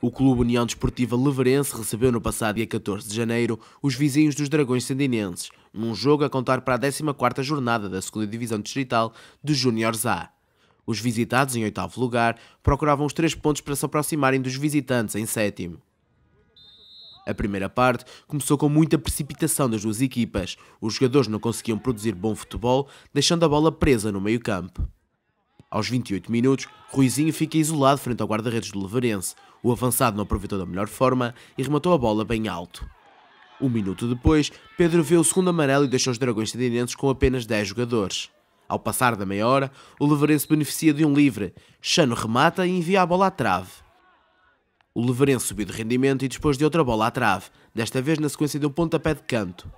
O Clube União Desportiva Leverense recebeu no passado dia 14 de janeiro os vizinhos dos Dragões Sandinenses, num jogo a contar para a 14ª jornada da 2 Divisão Distrital dos Júniores A. Os visitados, em oitavo lugar, procuravam os três pontos para se aproximarem dos visitantes, em sétimo. A primeira parte começou com muita precipitação das duas equipas. Os jogadores não conseguiam produzir bom futebol, deixando a bola presa no meio campo. Aos 28 minutos, Ruizinho fica isolado frente ao guarda-redes do Leverense. O avançado não aproveitou da melhor forma e rematou a bola bem alto. Um minuto depois, Pedro vê o segundo amarelo e deixa os dragões tendinenses com apenas 10 jogadores. Ao passar da meia hora, o Leverense beneficia de um livre. Chano remata e envia a bola à trave. O Leverense subiu de rendimento e dispôs de outra bola à trave, desta vez na sequência de um pontapé de canto.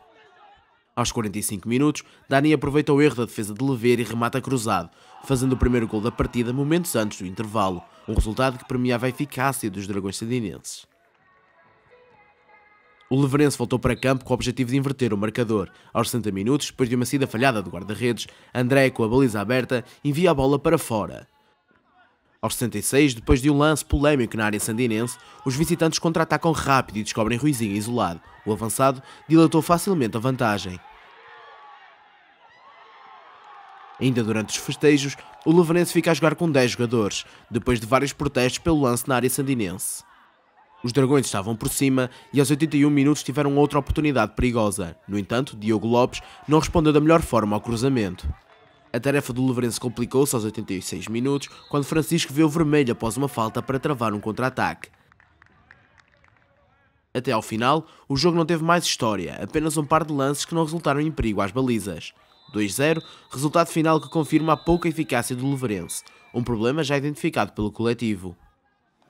Aos 45 minutos, Dani aproveita o erro da defesa de Lever e remata cruzado, fazendo o primeiro gol da partida momentos antes do intervalo, um resultado que premiava a eficácia dos dragões sandinenses. O Leverense voltou para campo com o objetivo de inverter o marcador. Aos 60 minutos, depois de uma saída falhada do guarda-redes, André, com a baliza aberta, envia a bola para fora. Aos 66, depois de um lance polémico na área sandinense, os visitantes contra-atacam rápido e descobrem Ruizinho isolado. O avançado dilatou facilmente a vantagem. Ainda durante os festejos, o Leverense fica a jogar com 10 jogadores, depois de vários protestos pelo lance na área sandinense. Os Dragões estavam por cima e aos 81 minutos tiveram outra oportunidade perigosa. No entanto, Diogo Lopes não respondeu da melhor forma ao cruzamento. A tarefa do Leverense complicou-se aos 86 minutos, quando Francisco viu vermelho após uma falta para travar um contra-ataque. Até ao final, o jogo não teve mais história, apenas um par de lances que não resultaram em perigo às balizas. 2-0, resultado final que confirma a pouca eficácia do Leverense, um problema já identificado pelo coletivo.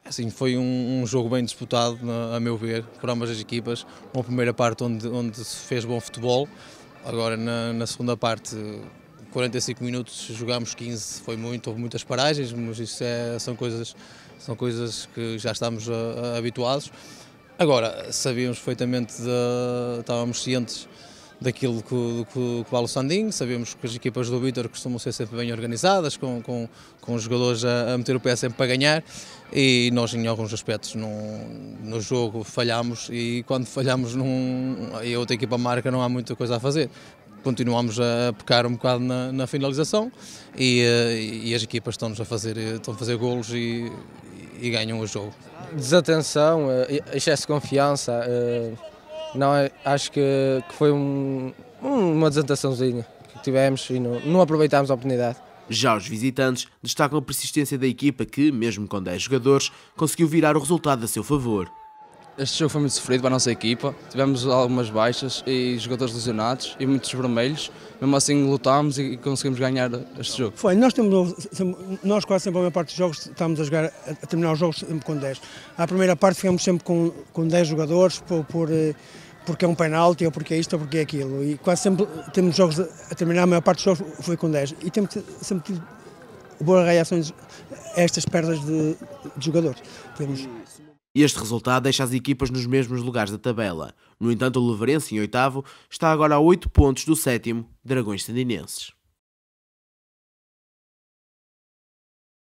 É assim, foi um, um, jogo bem disputado, a meu ver, por ambas as equipas. Uma primeira parte onde, onde se fez bom futebol, agora na, na segunda parte, 45 minutos, jogámos 15, foi muito, houve muitas paragens, mas isso é, são, coisas, são coisas que já estamos a, ah, a, habituados. Agora, sabíamos perfeitamente, de, estávamos cientes daquilo que, o que vale o Sandinho. Sabemos que as equipas do Vitor costumam ser sempre bem organizadas, com, com, com os jogadores a, a, meter o pé sempre para ganhar e nós em alguns aspectos no no jogo falhamos e quando falhamos num, e a outra equipa marca não há muita coisa a fazer. Continuamos a pecar um bocado na, na finalização e, eh, e, as equipas estão-nos a fazer, eh, estão a fazer golos e, e ganham o jogo. Desatenção, eh, excesso de confiança, não, é, acho que, que foi um, uma desataçãozinha que tivemos e não, não aproveitámos a oportunidade. Já os visitantes destacam a persistência da equipa que, mesmo com 10 jogadores, conseguiu virar o resultado a seu favor. Este jogo foi muito sofrido para a nossa equipa. Tivemos algumas baixas e jogadores lesionados e muitos vermelhos. Mesmo assim, lutámos e conseguimos ganhar este jogo. Foi, nós, temos, nós quase sempre, a maior parte dos jogos, estamos a, jogar, a terminar os jogos sempre com 10. a primeira parte, ficamos sempre com, com 10 jogadores por, por eh, porque é um penalti, ou porque é isto, ou porque é aquilo. E quase sempre temos jogos a terminar, a maior parte dos jogos foi com 10. E temos sempre tido boas reações a estas perdas de, de jogadores. Temos... Este resultado deixa as equipas nos mesmos lugares da tabela. No entanto, o Leverense, em oitavo, está agora a 8 pontos do sétimo Dragões Sandinenses.